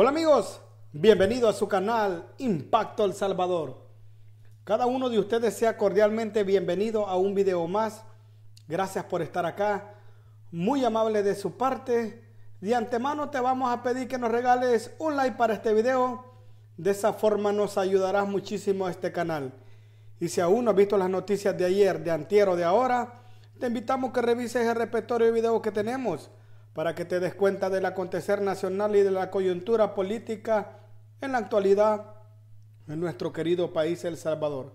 Hola amigos, bienvenido a su canal Impacto El Salvador. Cada uno de ustedes sea cordialmente bienvenido a un video más. Gracias por estar acá. Muy amable de su parte. De antemano te vamos a pedir que nos regales un like para este video. De esa forma nos ayudarás muchísimo a este canal. Y si aún no has visto las noticias de ayer, de antier o de ahora, te invitamos que revises el repertorio de videos que tenemos para que te des cuenta del acontecer nacional y de la coyuntura política en la actualidad en nuestro querido país El Salvador.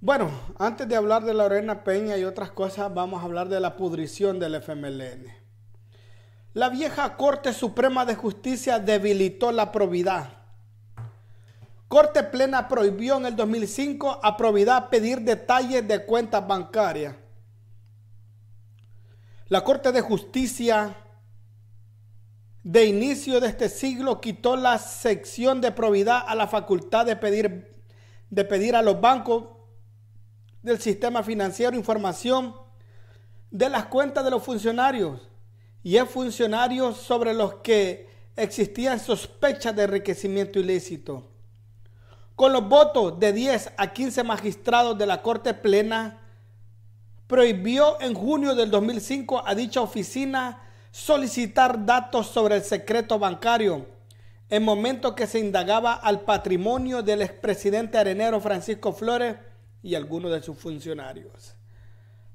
Bueno, antes de hablar de Lorena Peña y otras cosas, vamos a hablar de la pudrición del FMLN. La vieja Corte Suprema de Justicia debilitó la probidad. Corte Plena prohibió en el 2005 a probidad pedir detalles de cuentas bancarias. La Corte de Justicia de inicio de este siglo quitó la sección de probidad a la facultad de pedir, de pedir a los bancos del sistema financiero información de las cuentas de los funcionarios y es funcionarios sobre los que existían sospechas de enriquecimiento ilícito. Con los votos de 10 a 15 magistrados de la Corte Plena, prohibió en junio del 2005 a dicha oficina solicitar datos sobre el secreto bancario, en momento que se indagaba al patrimonio del expresidente arenero Francisco Flores y algunos de sus funcionarios.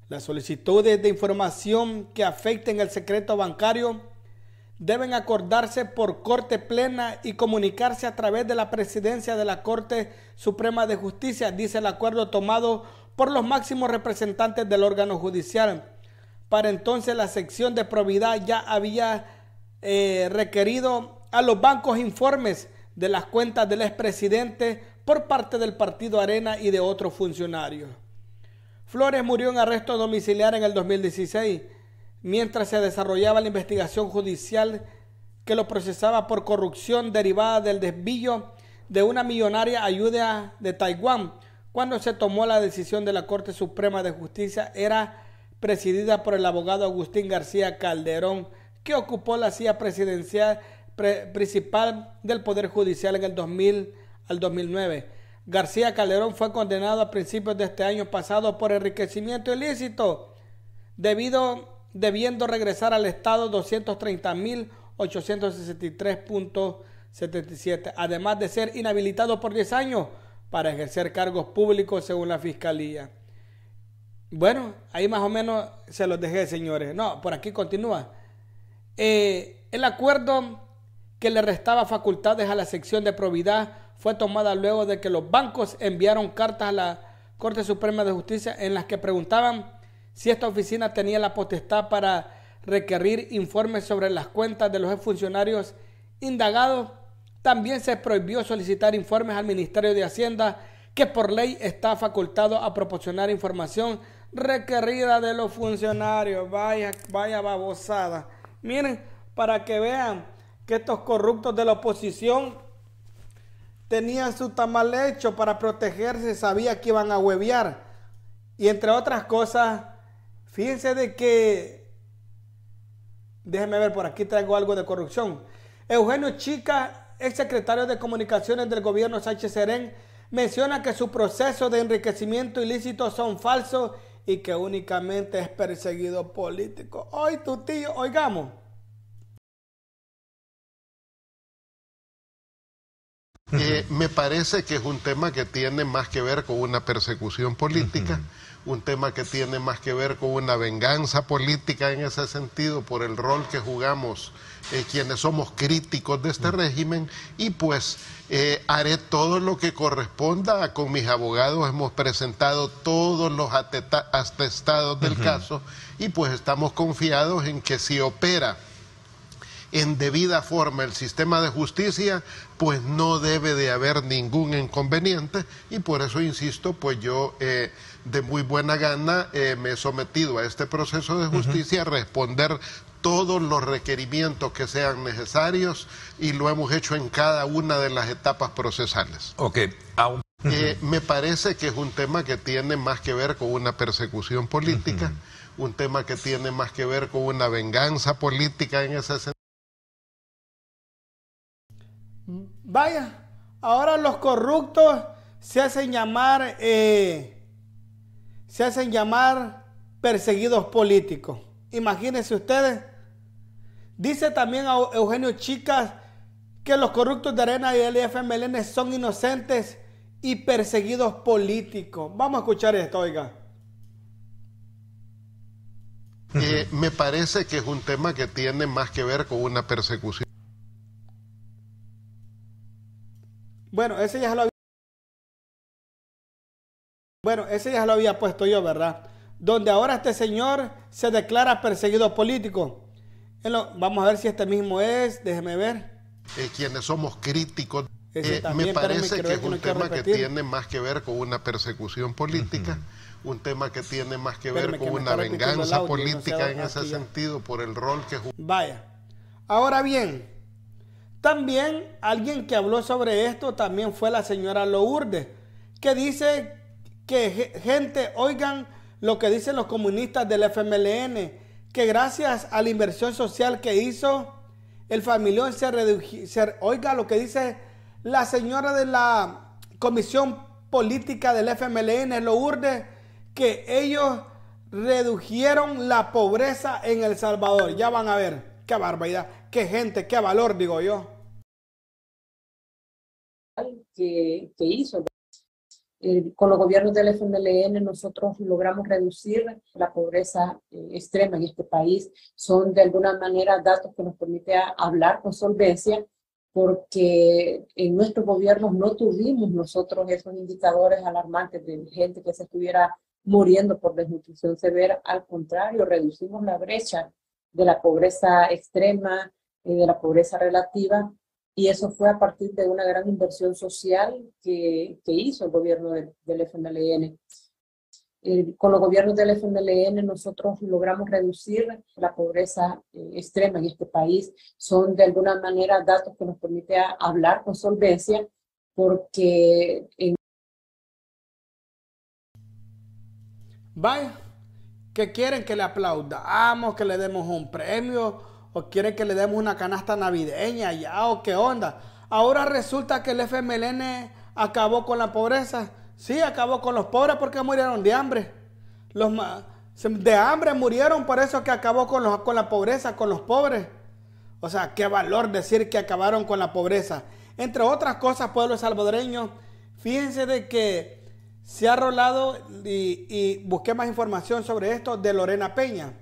Las solicitudes de información que afecten el secreto bancario deben acordarse por Corte Plena y comunicarse a través de la Presidencia de la Corte Suprema de Justicia, dice el acuerdo tomado por los máximos representantes del órgano judicial. Para entonces la sección de probidad ya había eh, requerido a los bancos informes de las cuentas del expresidente por parte del partido Arena y de otros funcionarios. Flores murió en arresto domiciliar en el 2016, mientras se desarrollaba la investigación judicial que lo procesaba por corrupción derivada del desvío de una millonaria ayuda de Taiwán cuando se tomó la decisión de la Corte Suprema de Justicia era presidida por el abogado Agustín García Calderón, que ocupó la silla presidencial principal del Poder Judicial en el 2000 al 2009. García Calderón fue condenado a principios de este año pasado por enriquecimiento ilícito, debido, debiendo regresar al Estado 230.863.77, además de ser inhabilitado por 10 años para ejercer cargos públicos según la Fiscalía. Bueno, ahí más o menos se los dejé, señores. No, por aquí continúa. Eh, el acuerdo que le restaba facultades a la sección de probidad fue tomada luego de que los bancos enviaron cartas a la Corte Suprema de Justicia en las que preguntaban si esta oficina tenía la potestad para requerir informes sobre las cuentas de los funcionarios indagados también se prohibió solicitar informes al Ministerio de Hacienda, que por ley está facultado a proporcionar información requerida de los funcionarios. Vaya, vaya babosada. Miren, para que vean que estos corruptos de la oposición tenían su tamal hecho para protegerse, sabía que iban a hueviar. Y entre otras cosas, fíjense de que, déjenme ver, por aquí traigo algo de corrupción. Eugenio Chica secretario de Comunicaciones del gobierno Sánchez Serén, menciona que su proceso de enriquecimiento ilícito son falsos y que únicamente es perseguido político. Hoy tu tío, oigamos. Eh, me parece que es un tema que tiene más que ver con una persecución política un tema que tiene más que ver con una venganza política en ese sentido por el rol que jugamos eh, quienes somos críticos de este mm. régimen y pues eh, haré todo lo que corresponda. Con mis abogados hemos presentado todos los atestados del caso y pues estamos confiados en que si opera en debida forma el sistema de justicia, pues no debe de haber ningún inconveniente y por eso insisto, pues yo... Eh, de muy buena gana eh, me he sometido a este proceso de justicia, responder todos los requerimientos que sean necesarios y lo hemos hecho en cada una de las etapas procesales. Ok. Eh, me parece que es un tema que tiene más que ver con una persecución política, un tema que tiene más que ver con una venganza política en ese sentido. Vaya, ahora los corruptos se hacen llamar... Eh, se hacen llamar perseguidos políticos. Imagínense ustedes. Dice también a Eugenio Chicas que los corruptos de Arena y el FMLN son inocentes y perseguidos políticos. Vamos a escuchar esto, oiga. Eh, me parece que es un tema que tiene más que ver con una persecución. Bueno, ese ya lo había. Bueno, ese ya lo había puesto yo, ¿verdad? Donde ahora este señor se declara perseguido político. vamos a ver si este mismo es, déjeme ver. Eh, quienes somos críticos. Eh, me parece que es un tema que tiene más que ver con una persecución política. un tema que tiene más que ver con una venganza política en ese sentido por el rol que Vaya. Ahora bien, también alguien que habló sobre esto también fue la señora Lourdes, que dice que gente oigan lo que dicen los comunistas del FMLN, que gracias a la inversión social que hizo, el familión se Oiga lo que dice la señora de la comisión política del FMLN, lo urde, que ellos redujeron la pobreza en El Salvador. Ya van a ver, qué barbaridad, qué gente, qué valor, digo yo. hizo eh, con los gobiernos del FMLN nosotros logramos reducir la pobreza eh, extrema en este país. Son de alguna manera datos que nos permite hablar con solvencia porque en nuestros gobiernos no tuvimos nosotros esos indicadores alarmantes de gente que se estuviera muriendo por desnutrición severa. Al contrario, reducimos la brecha de la pobreza extrema y de la pobreza relativa y eso fue a partir de una gran inversión social que, que hizo el gobierno del FMLN. Eh, con los gobiernos del FMLN nosotros logramos reducir la pobreza eh, extrema en este país. Son de alguna manera datos que nos permite hablar con solvencia porque... En... Vaya, que quieren que le aplaudamos, que le demos un premio o quiere que le demos una canasta navideña ya o qué onda. Ahora resulta que el FMLN acabó con la pobreza. Sí, acabó con los pobres porque murieron de hambre. Los de hambre murieron por eso que acabó con, los, con la pobreza, con los pobres. O sea, qué valor decir que acabaron con la pobreza. Entre otras cosas, pueblo salvadoreño, fíjense de que se ha rolado y busqué más información sobre esto de Lorena Peña.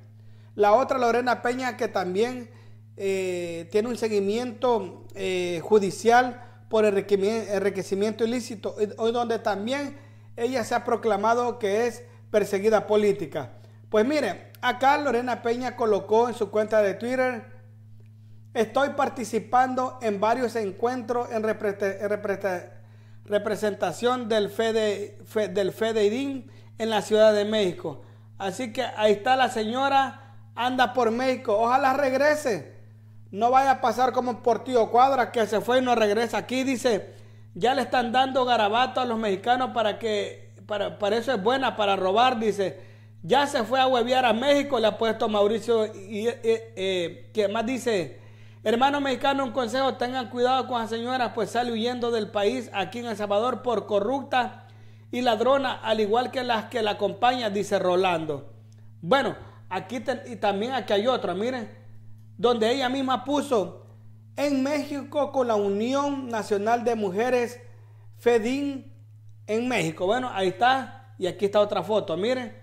La otra, Lorena Peña, que también eh, tiene un seguimiento eh, judicial por enriquecimiento ilícito, hoy donde también ella se ha proclamado que es perseguida política. Pues mire, acá Lorena Peña colocó en su cuenta de Twitter, estoy participando en varios encuentros en representación del, Fede, del FEDEIDIN en la Ciudad de México. Así que ahí está la señora anda por México. Ojalá regrese. No vaya a pasar como por Tío Cuadra, que se fue y no regresa. Aquí dice, ya le están dando garabato a los mexicanos para que, para, eso es buena, para robar, dice. Ya se fue a hueviar a México, le ha puesto Mauricio, y, eh, eh, eh, que más dice, hermano mexicano, un consejo, tengan cuidado con las señoras, pues sale huyendo del país aquí en El Salvador por corrupta y ladrona, al igual que las que la acompañan, dice Rolando. Bueno, Aquí y también aquí hay otra, miren, donde ella misma puso en México con la Unión Nacional de Mujeres FEDIN en México. Bueno, ahí está. Y aquí está otra foto, miren.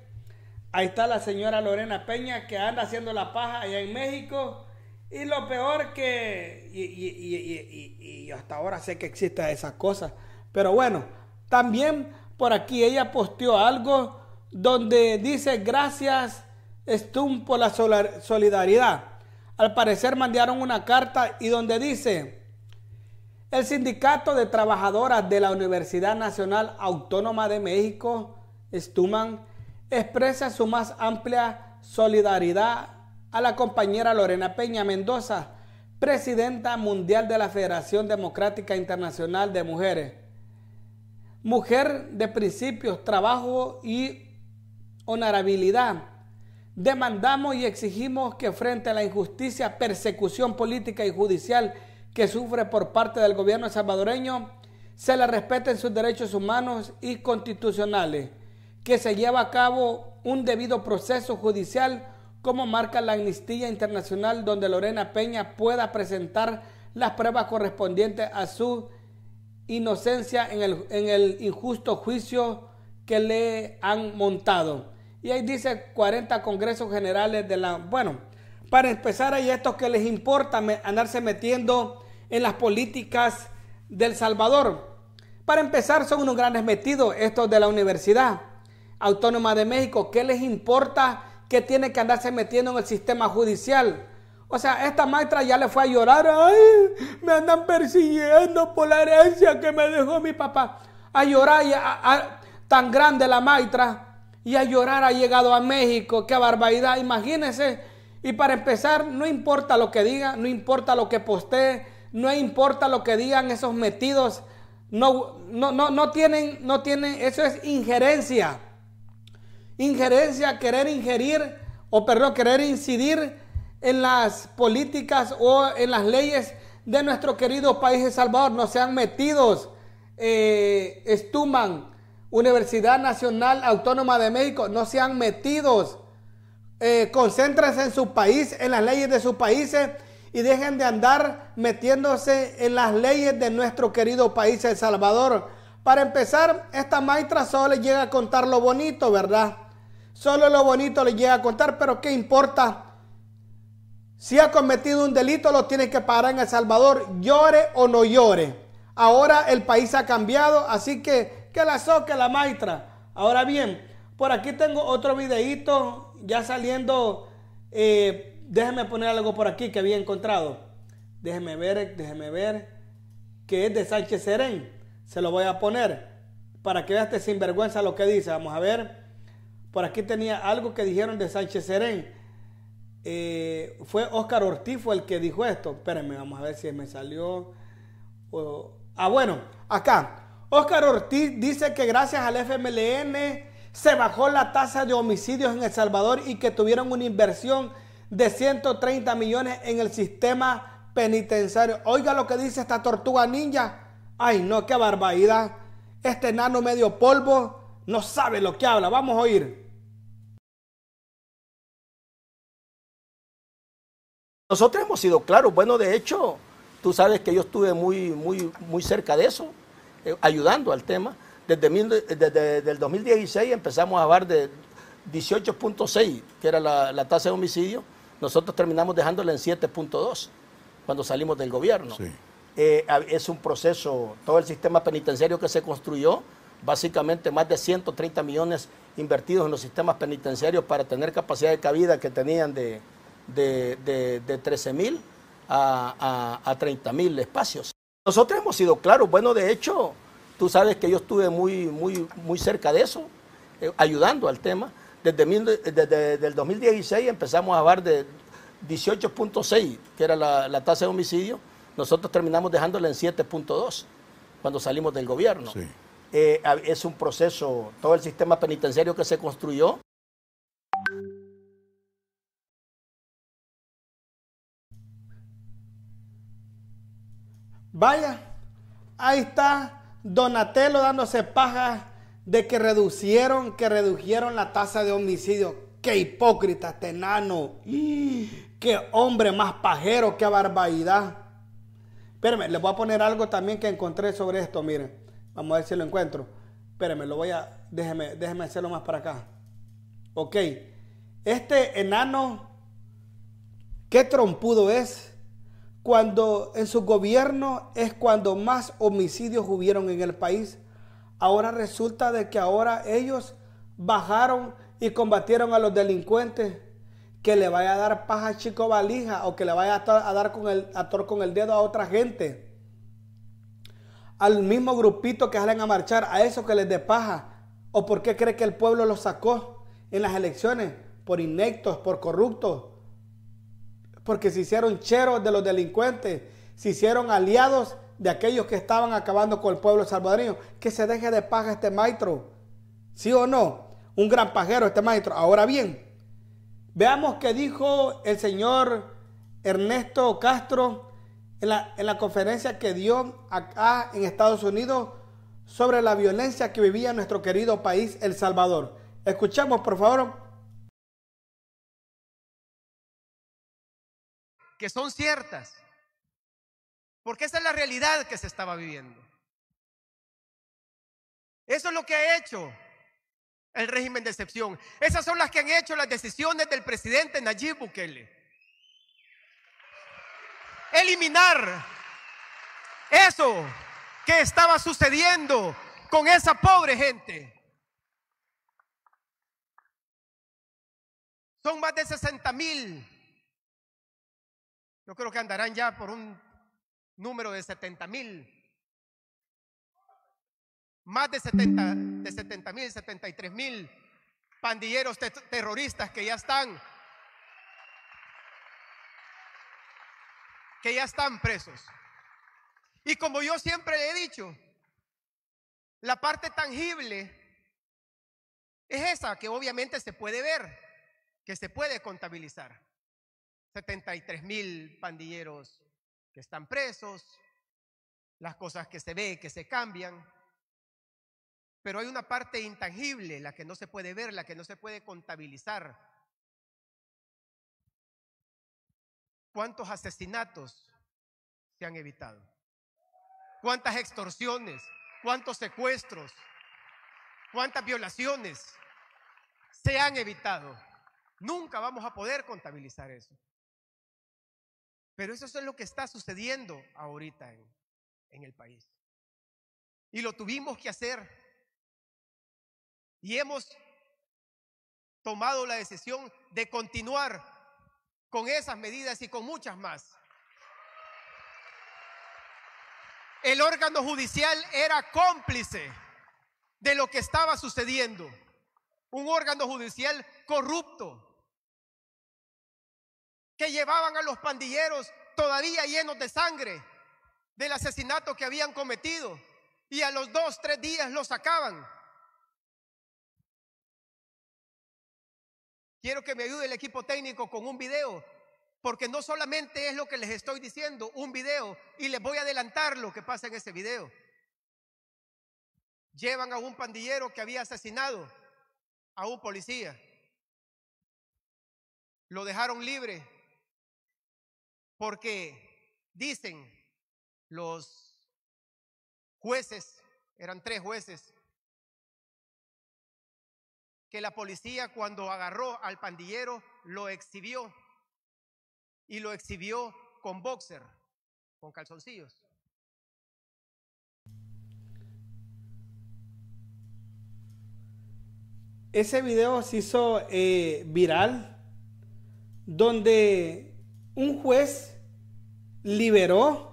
Ahí está la señora Lorena Peña que anda haciendo la paja allá en México. Y lo peor que... Y, y hasta ahora sé que existen esas cosas. Pero bueno, también por aquí ella posteó algo donde dice gracias Stum por la solidaridad. Al parecer mandaron una carta y donde dice, el Sindicato de Trabajadoras de la Universidad Nacional Autónoma de México, Estuman, expresa su más amplia solidaridad a la compañera Lorena Peña Mendoza, presidenta mundial de la Federación Democrática Internacional de Mujeres. Mujer de principios, trabajo y honorabilidad Demandamos y exigimos que frente a la injusticia, persecución política y judicial que sufre por parte del gobierno salvadoreño, se le respeten sus derechos humanos y constitucionales, que se lleve a cabo un debido proceso judicial como marca la amnistía internacional donde Lorena Peña pueda presentar las pruebas correspondientes a su inocencia en el, en el injusto juicio que le han montado y ahí dice 40 congresos generales de la... Bueno, para empezar hay estos que les importa andarse metiendo en las políticas del Salvador. Para empezar son unos grandes metidos estos de la Universidad Autónoma de México. ¿Qué les importa que tiene que andarse metiendo en el sistema judicial? O sea, esta maestra ya le fue a llorar. Ay, me andan persiguiendo por la herencia que me dejó mi papá. A llorar tan grande la maestra y a llorar ha llegado a México. Qué barbaridad, imagínense. Y para empezar, no importa lo que diga, no importa lo que postee, no importa lo que digan esos metidos. No, no, no, tienen, no tienen, eso es injerencia. Injerencia, querer ingerir, o perdón, querer incidir en las políticas o en las leyes de nuestro querido país de Salvador. No sean metidos, eh, estuman, Universidad Nacional Autónoma de México, no sean metidos. Eh, concéntrense en su país, en las leyes de sus países y dejen de andar metiéndose en las leyes de nuestro querido país, El Salvador. Para empezar, esta maestra solo le llega a contar lo bonito, ¿verdad? Solo lo bonito le llega a contar, pero ¿qué importa? Si ha cometido un delito, lo tiene que pagar en El Salvador, llore o no llore. Ahora el país ha cambiado, así que que la soque la maestra. Ahora bien, por aquí tengo otro videito ya saliendo. Eh, déjeme poner algo por aquí que había encontrado. Déjeme ver, déjeme ver. Que es de Sánchez Serén. Se lo voy a poner para que veas este sinvergüenza lo que dice. Vamos a ver. Por aquí tenía algo que dijeron de Sánchez Serén. Eh, fue Oscar Ortifo el que dijo esto. Espérenme, vamos a ver si me salió. ah, bueno, acá. Oscar Ortiz dice que gracias al FMLN se bajó la tasa de homicidios en El Salvador y que tuvieron una inversión de 130 millones en el sistema penitenciario. Oiga lo que dice esta tortuga ninja. Ay, no, qué barbaridad. Este nano medio polvo no sabe lo que habla. Vamos a oír. Nosotros hemos sido claros. Bueno, de hecho, tú sabes que yo estuve muy, muy, muy cerca de eso eh, ayudando al tema. Desde, el 2016 empezamos a hablar de 18.6, que era la, tasa de homicidio. Nosotros terminamos dejándola en 7.2 cuando salimos del gobierno. Eh, es un proceso, todo el sistema penitenciario que se construyó, básicamente más de 130 millones invertidos en los sistemas penitenciarios para tener capacidad de cabida que tenían de, de, de, 13 a, a, a 30 mil espacios. Nosotros hemos sido claros. Bueno, de hecho, tú sabes que yo estuve muy, muy, muy cerca de eso, eh, ayudando al tema. Desde, eh, desde, el 2016 empezamos a hablar de 18.6, que era la, tasa de homicidio. Nosotros terminamos dejándola en 7.2 cuando salimos del gobierno. Eh, es un proceso, todo el sistema penitenciario que se construyó. Vaya, ahí está Donatello dándose paja de que reducieron, que redujeron la tasa de homicidio. ¡Qué hipócrita, este enano ¡Qué hombre más pajero, qué barbaridad! Espérenme, les voy a poner algo también que encontré sobre esto, miren. Vamos a ver si lo encuentro. Espérenme, lo voy a... Déjeme, déjeme hacerlo más para acá. Ok. Este enano, qué trompudo es cuando en su gobierno es cuando más homicidios hubieron en el país. Ahora resulta de que ahora ellos bajaron y combatieron a los delincuentes. Que le vaya a dar paja a Chico Valija o que le vaya a, dar con el, ator con el dedo a otra gente. Al mismo grupito que salen a marchar, a eso que les dé paja. ¿O por qué cree que el pueblo los sacó en las elecciones? Por inectos, por corruptos porque se hicieron cheros de los delincuentes, se hicieron aliados de aquellos que estaban acabando con el pueblo salvadoreño. Que se deje de paja este maestro, ¿sí o no? Un gran pajero este maestro. Ahora bien, veamos qué dijo el señor Ernesto Castro en la, conferencia que dio acá en Estados Unidos sobre la violencia que vivía nuestro querido país, El Salvador. Escuchamos, por favor, que son ciertas, porque esa es la realidad que se estaba viviendo. Eso es lo que ha hecho el régimen de excepción. Esas son las que han hecho las decisiones del presidente Nayib Bukele. Eliminar eso que estaba sucediendo con esa pobre gente. Son más de 60 mil yo creo que andarán ya por un número de 70 mil. Más de 70 mil, de 70, 73 mil pandilleros terroristas que ya están. Que ya están presos. Y como yo siempre le he dicho, la parte tangible es esa que obviamente se puede ver, que se puede contabilizar. 73 mil pandilleros que están presos, las cosas que se ve, que se cambian. Pero hay una parte intangible, la que no se puede ver, la que no se puede contabilizar. ¿Cuántos asesinatos se han evitado? ¿Cuántas extorsiones? ¿Cuántos secuestros? ¿Cuántas violaciones se han evitado? Nunca vamos a poder contabilizar eso. Pero eso es lo que está sucediendo ahorita en, el país. Y lo tuvimos que hacer. Y hemos tomado la decisión de continuar con esas medidas y con muchas más. El órgano judicial era cómplice de lo que estaba sucediendo. Un órgano judicial corrupto, que llevaban a los pandilleros todavía llenos de sangre del asesinato que habían cometido y a los dos, tres días lo sacaban. Quiero que me ayude el equipo técnico con un video, porque no solamente es lo que les estoy diciendo, un video, y les voy a adelantar lo que pasa en ese video. Llevan a un pandillero que había asesinado a un policía. Lo dejaron libre porque dicen los jueces, eran tres jueces, que la policía cuando agarró al pandillero lo exhibió y lo exhibió con boxer, con calzoncillos. Ese video se hizo eh, viral donde un juez liberó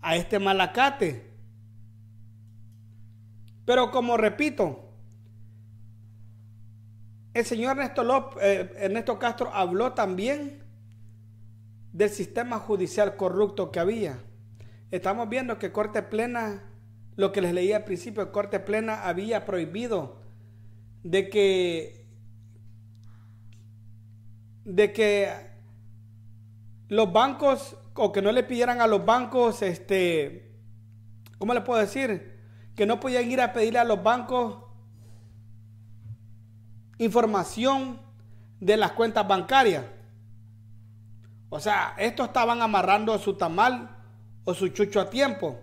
a este malacate. Pero como repito, el señor eh, Ernesto, Castro habló también del sistema judicial corrupto que había. Estamos viendo que Corte Plena, lo que les leía al principio, Corte Plena había prohibido de que de que los bancos, o que no le pidieran a los bancos, este, ¿cómo le puedo decir? Que no podían ir a pedirle a los bancos información de las cuentas bancarias. O sea, estos estaban amarrando su tamal o su chucho a tiempo.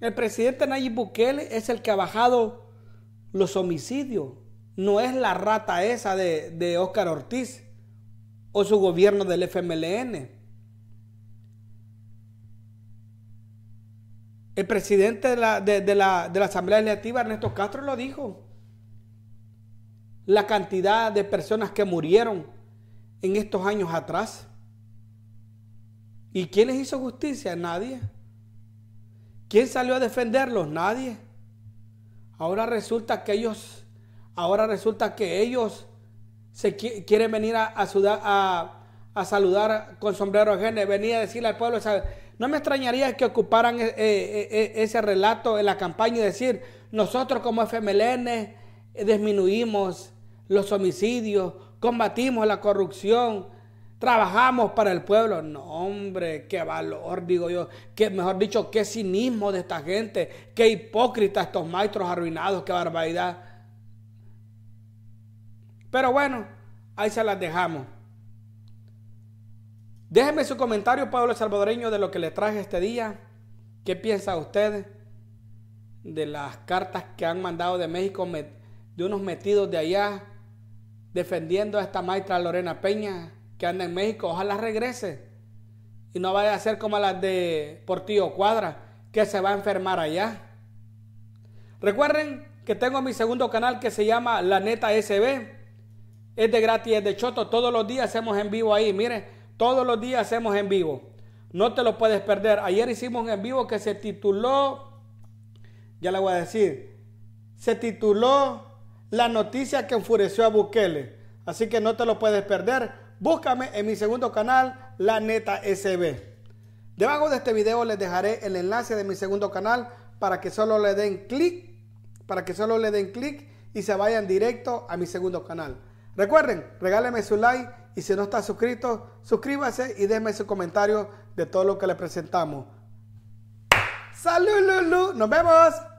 El presidente Nayib Bukele es el que ha bajado los homicidios no es la rata esa de, Óscar Ortiz o su gobierno del FMLN. El presidente de la, de, la, de la, Asamblea Legislativa, Ernesto Castro, lo dijo. La cantidad de personas que murieron en estos años atrás. ¿Y quién les hizo justicia? Nadie. ¿Quién salió a defenderlos? Nadie. Ahora resulta que ellos Ahora resulta que ellos se quieren venir a, saludar con sombrero ajeno, venir a decirle al pueblo, no me extrañaría que ocuparan e, e, e, ese relato en la campaña y decir, nosotros como FMLN disminuimos los homicidios, combatimos la corrupción, trabajamos para el pueblo. No, hombre, qué valor, digo yo. Que, mejor dicho, qué cinismo de esta gente. Qué hipócrita estos maestros arruinados, qué barbaridad. Pero bueno, ahí se las dejamos. Déjenme su comentario, Pablo Salvadoreño, de lo que le traje este día. ¿Qué piensa usted de las cartas que han mandado de México, de unos metidos de allá, defendiendo a esta maestra Lorena Peña que anda en México? Ojalá regrese y no vaya a ser como las de Portillo Cuadra, que se va a enfermar allá. Recuerden que tengo mi segundo canal que se llama La Neta SB es de gratis, es de choto. Todos los días hacemos en vivo ahí. Mire, todos los días hacemos en vivo. No te lo puedes perder. Ayer hicimos un en vivo que se tituló, ya le voy a decir, se tituló La noticia que enfureció a Bukele. Así que no te lo puedes perder. Búscame en mi segundo canal, La Neta SB. Debajo de este video les dejaré el enlace de mi segundo canal para que solo le den clic, para que solo le den clic y se vayan directo a mi segundo canal. Recuerden, regáleme su like y si no está suscrito, suscríbase y déjeme su comentario de todo lo que le presentamos. ¡Salud, Lulu! ¡Nos vemos!